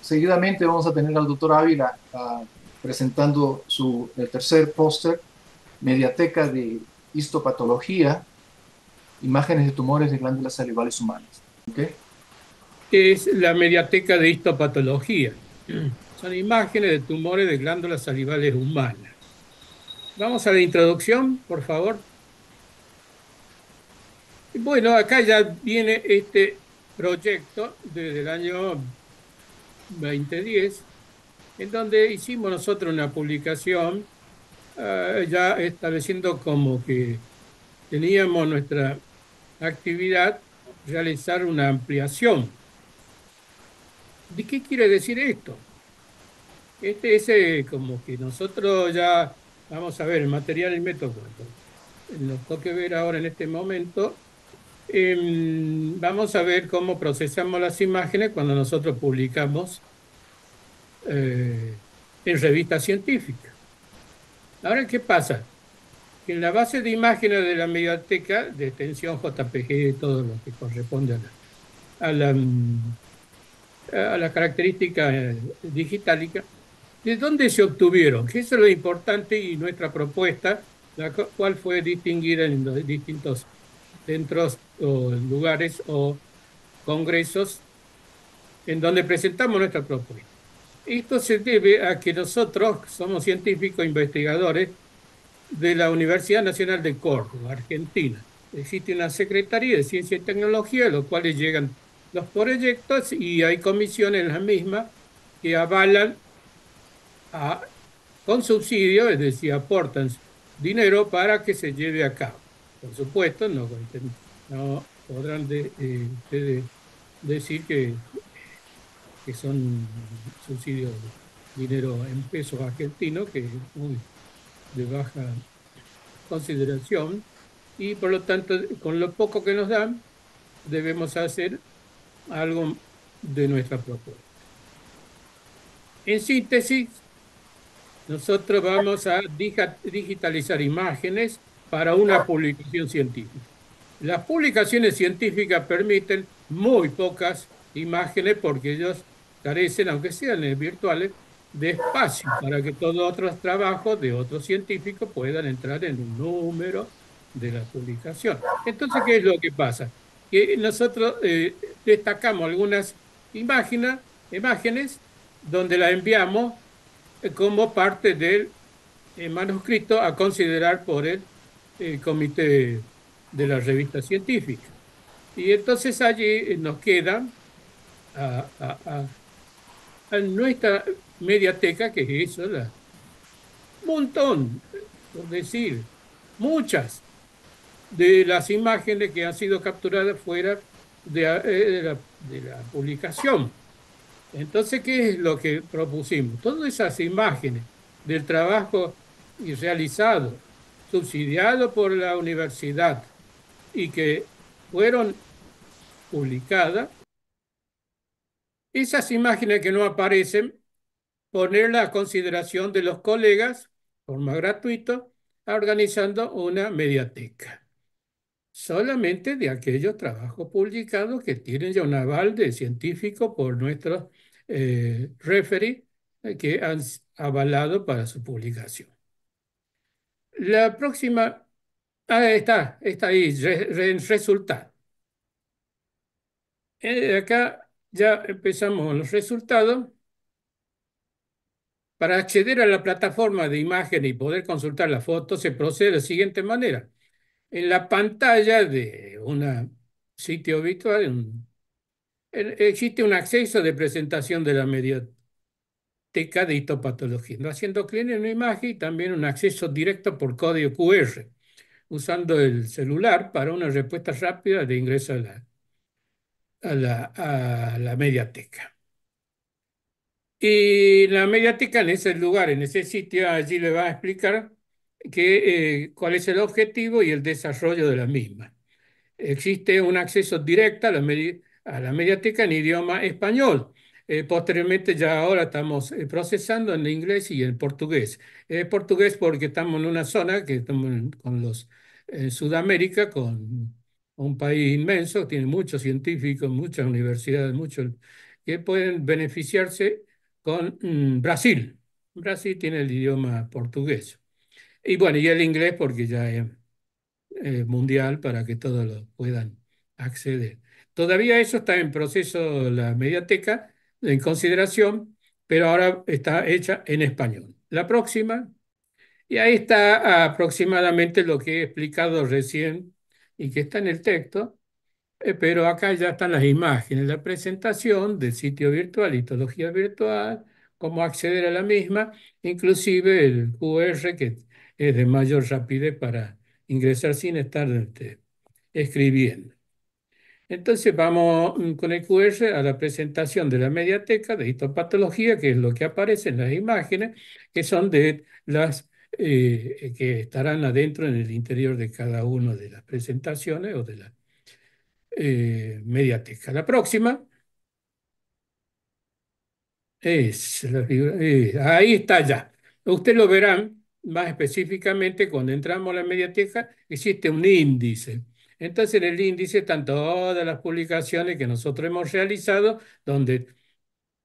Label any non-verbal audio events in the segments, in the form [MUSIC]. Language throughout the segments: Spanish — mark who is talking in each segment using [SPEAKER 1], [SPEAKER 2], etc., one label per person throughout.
[SPEAKER 1] Seguidamente vamos a tener al doctor Ávila ah, presentando su, el tercer póster, Mediateca de Histopatología, Imágenes de tumores de glándulas salivales humanas.
[SPEAKER 2] Es la Mediateca de Histopatología. [CLEARS THROAT] Son imágenes de tumores de glándulas salivales humanas. Vamos a la introducción, por favor. Bueno, acá ya viene este proyecto desde el año 2010, en donde hicimos nosotros una publicación eh, ya estableciendo como que teníamos nuestra actividad realizar una ampliación. ¿De qué quiere decir esto? Este es eh, como que nosotros ya, vamos a ver, el material y el método. Nos toque ver ahora en este momento Em, vamos a ver cómo procesamos las imágenes cuando nosotros publicamos eh, en revistas científicas. Ahora, ¿qué pasa? en la base de imágenes de la mediateca de extensión JPG, y todo lo que corresponde a la, a la, mm, característica eh, digitalica ¿de dónde se obtuvieron? eso es lo importante y nuestra propuesta, la cual fue distinguir en los distintos centros o lugares o congresos en donde presentamos nuestra propuesta. Esto se debe a que nosotros somos científicos investigadores de la Universidad Nacional de Córdoba, Argentina. Existe una Secretaría de Ciencia y Tecnología, a los cuales llegan los proyectos y hay comisiones en las mismas que avalan con subsidio, es decir, aportan dinero para que se lleve a cabo. Por supuesto, no no podrán de, eh, ustedes decir que, que son subsidios de dinero en pesos argentinos, que es muy de baja consideración, y por lo tanto, con lo poco que nos dan, debemos hacer algo de nuestra propuesta. En síntesis, nosotros vamos a digitalizar imágenes para una publicación científica. Las publicaciones científicas permiten muy pocas imágenes porque ellos carecen, aunque sean virtuales, de espacio para que todos otros trabajos de otros científicos puedan entrar en un número de la publicación. Entonces, ¿qué es lo que pasa? Que nosotros eh, destacamos algunas imágenes, donde las enviamos eh, como parte del eh, manuscrito a considerar por el Comité de la revista científica. Y entonces allí eh, nos quedan a, nuestra mediateca, que es eso, un montón, por decir, muchas de las imágenes que han sido capturadas fuera eh, de la, publicación. Entonces, ¿qué es lo que propusimos? Todas esas imágenes del trabajo realizado, subsidiado por la universidad, y que fueron publicadas, esas imágenes que no aparecen, ponerlas a consideración de los colegas, de forma gratuita, organizando una mediateca. Solamente de aquellos trabajos publicados que tienen ya un aval de científico por nuestros eh, eh, que han avalado para su publicación. La próxima Ah, está, está ahí, en resultado. Eh, acá ya empezamos los resultados. Para acceder a la plataforma de imagen y poder consultar la foto, se procede de la siguiente manera. En la pantalla de un sitio virtual existe un acceso de presentación de la mediateca de histopatología, haciendo clic en una imagen y también un acceso directo por código QR usando el celular para una respuesta rápida de ingreso a la, a la, a la mediateca. Y la mediateca en ese lugar, en ese sitio, allí le va a explicar eh, cuál es el objetivo y el desarrollo de la misma. Existe un acceso directo a la mediateca en idioma español eh, posteriormente ya ahora estamos eh, procesando en inglés y en portugués. Eh, portugués porque estamos en una zona que estamos con los Sudamérica, con un país inmenso, tiene muchos científicos, muchas universidades, muchos que pueden beneficiarse con mm, Brasil. Brasil tiene el idioma portugués. Y bueno, y el inglés porque ya es mundial para que todos lo puedan acceder. Todavía eso está en proceso la mediateca en consideración, pero ahora está hecha en español. La próxima, y ahí está aproximadamente lo que he explicado recién y que está en el texto, eh, pero acá ya están las imágenes, la presentación del sitio virtual, litología virtual, cómo acceder a la misma, inclusive el QR que es de mayor rapidez para ingresar sin estar este, escribiendo. Entonces vamos mm, con el QR a la presentación de la mediateca de histopatología, que es lo que aparece en las imágenes, que son de las eh, que estarán adentro en el interior de cada una de las presentaciones o de la eh, mediateca. La próxima es, la eh, ahí está ya. ustedes lo verán más específicamente cuando entramos a la mediateca, existe un índice entonces en el índice están todas las publicaciones que nosotros hemos realizado, donde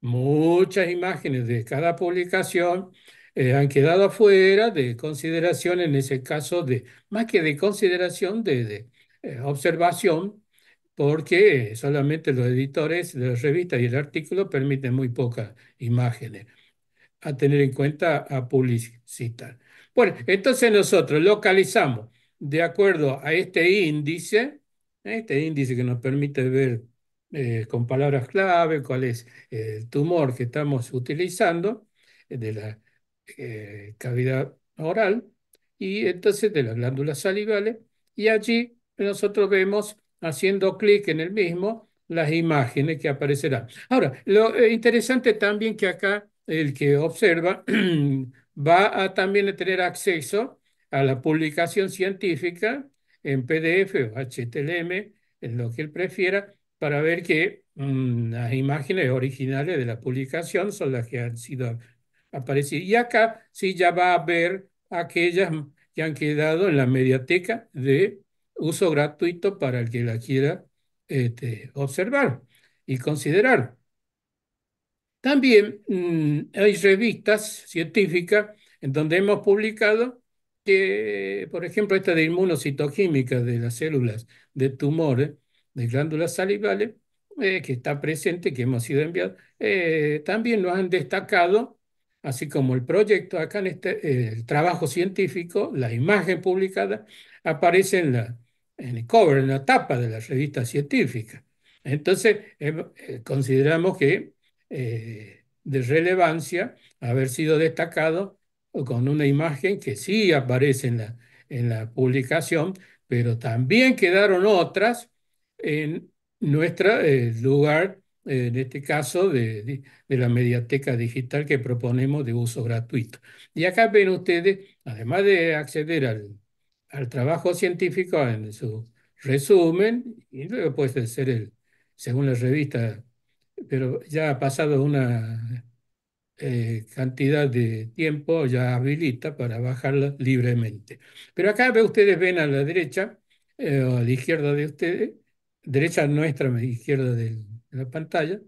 [SPEAKER 2] muchas imágenes de cada publicación eh, han quedado afuera de consideración, en ese caso, de más que de consideración, de, eh, observación, porque eh, solamente los editores de las revistas y el artículo permiten muy pocas imágenes a tener en cuenta a publicitar. Bueno, entonces nosotros localizamos de acuerdo a este índice, este índice que nos permite ver eh, con palabras clave cuál es el tumor que estamos utilizando eh, de la eh, cavidad oral y entonces de las glándulas salivales. Y allí nosotros vemos, haciendo clic en el mismo, las imágenes que aparecerán. Ahora, lo interesante también que acá el que observa [CLEARS THROAT] va a también tener acceso a la publicación científica en PDF o HTML, en lo que él prefiera, para ver que mm, las imágenes originales de la publicación son las que han sido aparecidas. Y acá sí ya va a ver aquellas que han quedado en la mediateca de uso gratuito para el que la quiera este, observar y considerar. También mm, hay revistas científicas en donde hemos publicado que, por ejemplo, esta de inmunocitoquímica de las células de tumores, de glándulas salivales, eh, que está presente, que hemos sido enviados, eh, también nos han destacado, así como el proyecto acá en este, el trabajo científico, la imagen publicada, aparece en, la, en el cover, en la tapa de la revista científica. Entonces, eh, consideramos que de relevancia haber sido destacado con una imagen que sí aparece en la, en la publicación, pero también quedaron otras en nuestro eh, lugar, eh, en este caso de, de, la mediateca digital que proponemos de uso gratuito. Y acá ven ustedes, además de acceder al, al trabajo científico en su resumen, y luego puede ser el, según la revista, pero ya ha pasado una eh, cantidad de tiempo ya habilita para bajarla libremente. Pero acá ustedes ven a la derecha eh, o a la izquierda de ustedes, derecha nuestra, izquierda de la pantalla,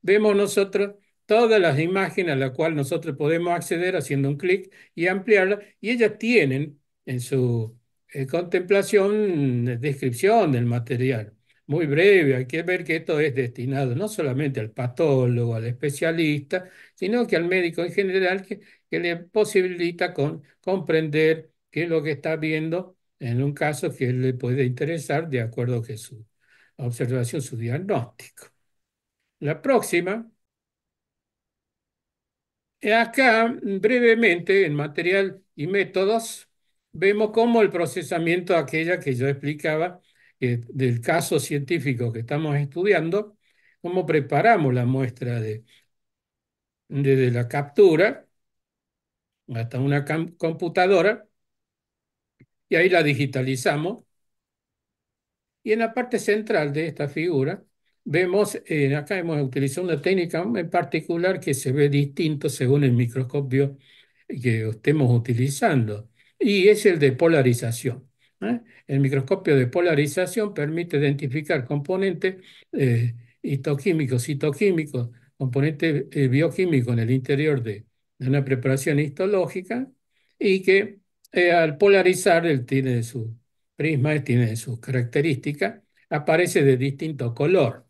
[SPEAKER 2] vemos nosotros todas las imágenes a las cuales nosotros podemos acceder haciendo un clic y ampliarlas, y ellas tienen en su eh, contemplación descripción del material muy breve, hay que ver que esto es destinado no solamente al patólogo, al especialista, sino que al médico en general que, le posibilita con, comprender qué es lo que está viendo en un caso que le puede interesar de acuerdo a su observación, su diagnóstico. La próxima. Acá, brevemente, en material y métodos, vemos cómo el procesamiento, aquella que yo explicaba, eh, del caso científico que estamos estudiando, cómo preparamos la muestra de, desde la captura hasta una computadora y ahí la digitalizamos. Y en la parte central de esta figura vemos, eh, acá hemos utilizado una técnica en particular que se ve distinto según el microscopio que estemos utilizando y es el de polarización. El microscopio de polarización permite identificar componentes eh, histoquímicos, citoquímicos, componentes eh, bioquímicos en el interior de, una preparación histológica y que eh, al polarizar él tiene su prisma, tiene sus características, aparece de distinto color.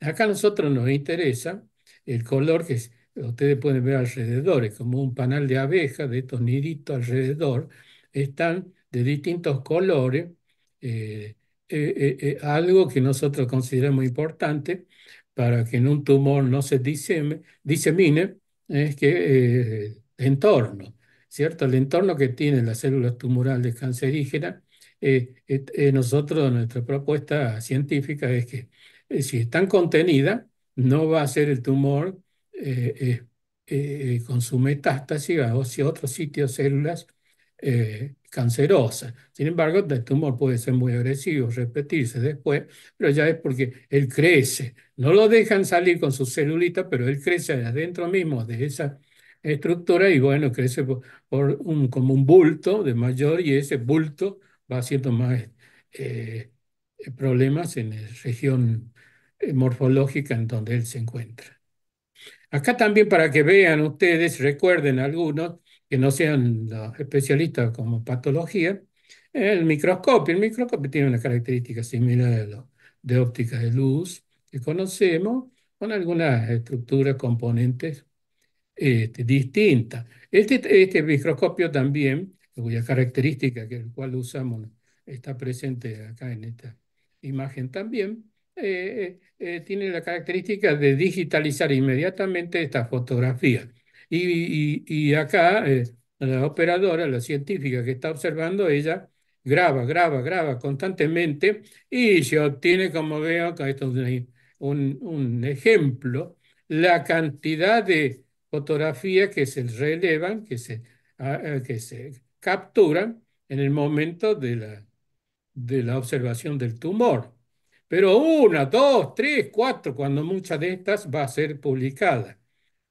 [SPEAKER 2] Acá a nosotros nos interesa el color que ustedes pueden ver alrededor, es como un panal de abejas, de estos niditos alrededor, están de distintos colores, eh, eh, eh, algo que nosotros consideramos importante para que en un tumor no se disemine, es que el entorno, ¿cierto? El entorno que tienen las células tumorales cancerígenas, nosotros, nuestra propuesta científica es que si están contenidas, no va a ser el tumor con su metástasis o si otros sitios, células eh, cancerosa. Sin embargo, el tumor puede ser muy agresivo, repetirse después, pero ya es porque él crece. No lo dejan salir con sus celulitas, pero él crece adentro mismo de esa estructura y bueno, crece por, un, como un bulto de mayor y ese bulto va haciendo más eh, problemas en la región eh, morfológica en donde él se encuentra. Acá también para que vean ustedes, recuerden algunos, que no sean los especialistas como patología, el microscopio. El microscopio tiene una característica similar a de óptica de luz que conocemos, con algunas estructuras, componentes este, distintas. Este, este, microscopio también, cuya característica que el cual usamos está presente acá en esta imagen también, eh, eh, eh, tiene la característica de digitalizar inmediatamente esta fotografía. Y, acá eh, la operadora, la científica que está observando, ella graba, graba, graba constantemente y se obtiene, como veo acá, esto es un, un ejemplo, la cantidad de fotografías que se relevan, que se, ah, eh, que se capturan en el momento de la, de la observación del tumor. Pero una, dos, tres, cuatro, cuando muchas de estas va a ser publicada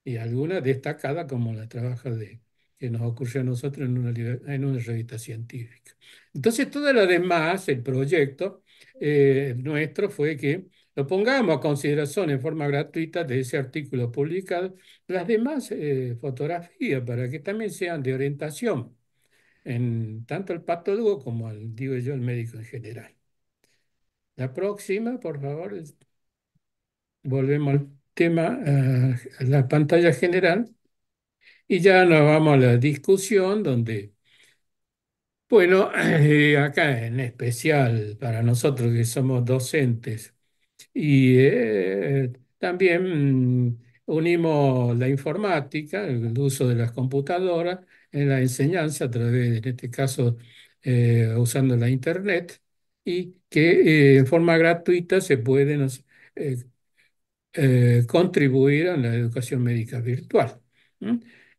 [SPEAKER 2] y alguna destacada como la trabaja de, que nos ocurrió a nosotros en una, en una revista científica. Entonces, todo lo demás, el proyecto eh, nuestro fue que lo pongamos a consideración en forma gratuita de ese artículo publicado, las demás eh, fotografías para que también sean de orientación en tanto al patólogo como al, digo yo, el médico en general. La próxima, por favor, volvemos al eh, la pantalla general, y ya nos vamos a la discusión donde, bueno, [CLEARS THROAT] acá en especial para nosotros que somos docentes y eh, también mm, unimos la informática, el uso de las computadoras en la enseñanza a través, en este caso, eh, usando la Internet y que en forma gratuita se pueden eh, contribuir a la educación médica virtual.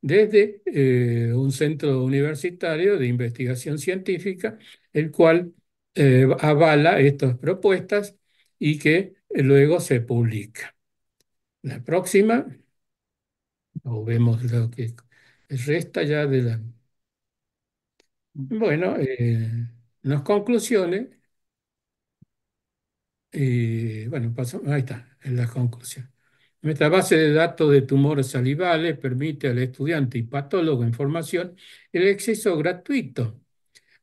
[SPEAKER 2] Desde eh, un centro universitario de investigación científica, el cual eh, avala estas propuestas y que luego se publica. La próxima, o vemos lo que resta ya de la... Bueno, nos conclusiones. Y bueno, ahí está en la conclusión. Nuestra base de datos de tumores salivales permite al estudiante y patólogo en formación el acceso gratuito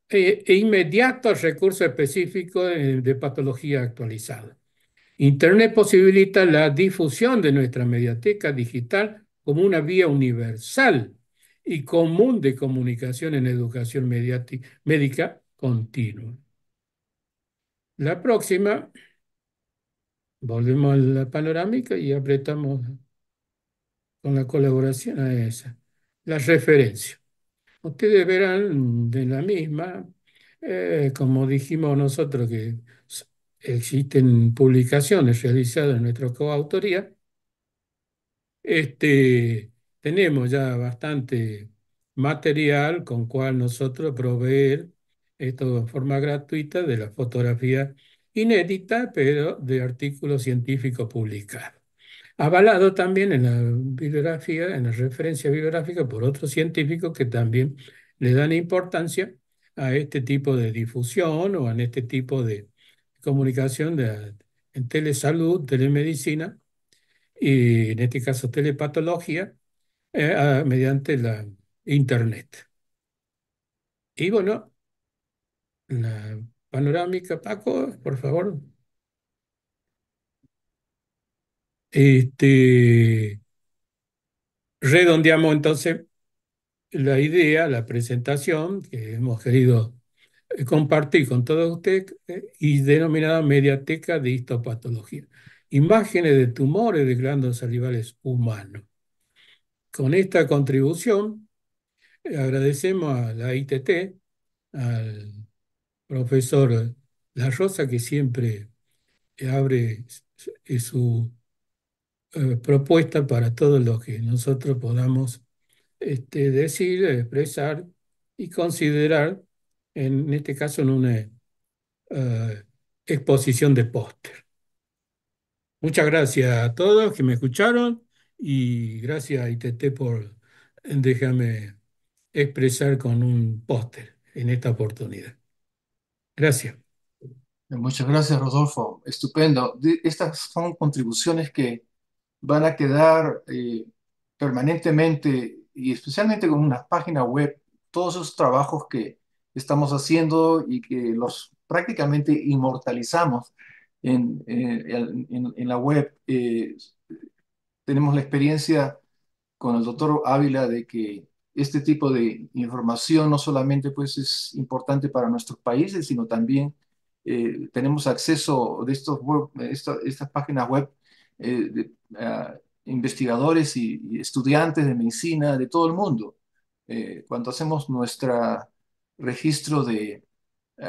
[SPEAKER 2] e, e, inmediato al recurso específico de, de, patología actualizada. Internet posibilita la difusión de nuestra mediateca digital como una vía universal y común de comunicación en educación médica continua. La próxima Volvemos a la panorámica y apretamos con la colaboración a esa. La referencia. Ustedes verán de la misma, eh, como dijimos nosotros, que existen publicaciones realizadas en nuestra coautoría. Este, tenemos ya bastante material con cual nosotros proveer esto de forma gratuita de la fotografía inédita, pero de artículo científico publicado. Avalado también en la bibliografía, en la referencia bibliográfica por otros científicos que también le dan importancia a este tipo de difusión o a este tipo de comunicación de, en telesalud, telemedicina y en este caso telepatología eh, mediante la internet. Y bueno, la panorámica, Paco, por favor. Este, redondeamos entonces la idea, la presentación que hemos querido eh, compartir con todos ustedes eh, y denominada mediateca de histopatología. Imágenes de tumores de glándulas salivales humanos. Con esta contribución eh, agradecemos a la ITT, al Profesor, la rosa que siempre eh, abre eh, su eh, propuesta para todo lo que nosotros podamos este, decir, expresar y considerar, en este caso en una exposición de póster. Muchas gracias a todos que me escucharon y gracias a ITT por dejarme expresar con un póster en esta
[SPEAKER 1] oportunidad.
[SPEAKER 2] Gracias. Muchas gracias, Rodolfo.
[SPEAKER 1] Estupendo. estas son contribuciones que van a quedar eh, permanentemente y especialmente con una página web, todos esos trabajos que estamos haciendo y que los prácticamente inmortalizamos en, eh, la web. Eh, tenemos la experiencia con el doctor Ávila de que este tipo de información no solamente pues, es importante para nuestros países, sino también eh, tenemos acceso de estos estas páginas web eh, de investigadores y, estudiantes de medicina de todo el mundo. Eh, cuando hacemos nuestro registro de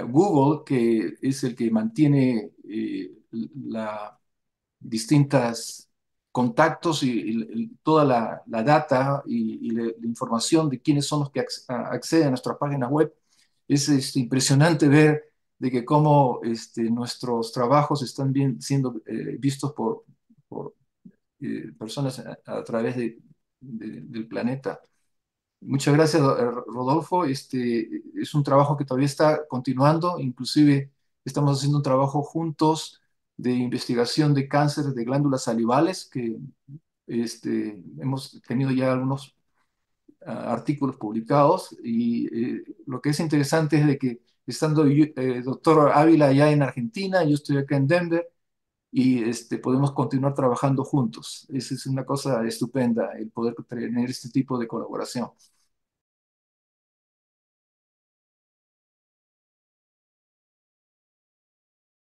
[SPEAKER 1] Google, que es el que mantiene las distintas contactos y, toda la, data y, la, información de quiénes son los que acceden a nuestras páginas web, es, este, impresionante ver de que cómo este, nuestros trabajos están bien, siendo eh, vistos por, eh, personas a, través del planeta. Muchas gracias, eh, Rodolfo. Este es un trabajo que todavía está continuando. Inclusive estamos haciendo un trabajo juntos de investigación de cáncer de glándulas salivales, que este, hemos tenido ya algunos ah, artículos publicados y eh, lo que es interesante es de que estando el eh, doctor Ávila allá en Argentina, yo estoy acá en Denver y este, podemos continuar trabajando juntos. Esa es una cosa estupenda, el poder tener este tipo de colaboración.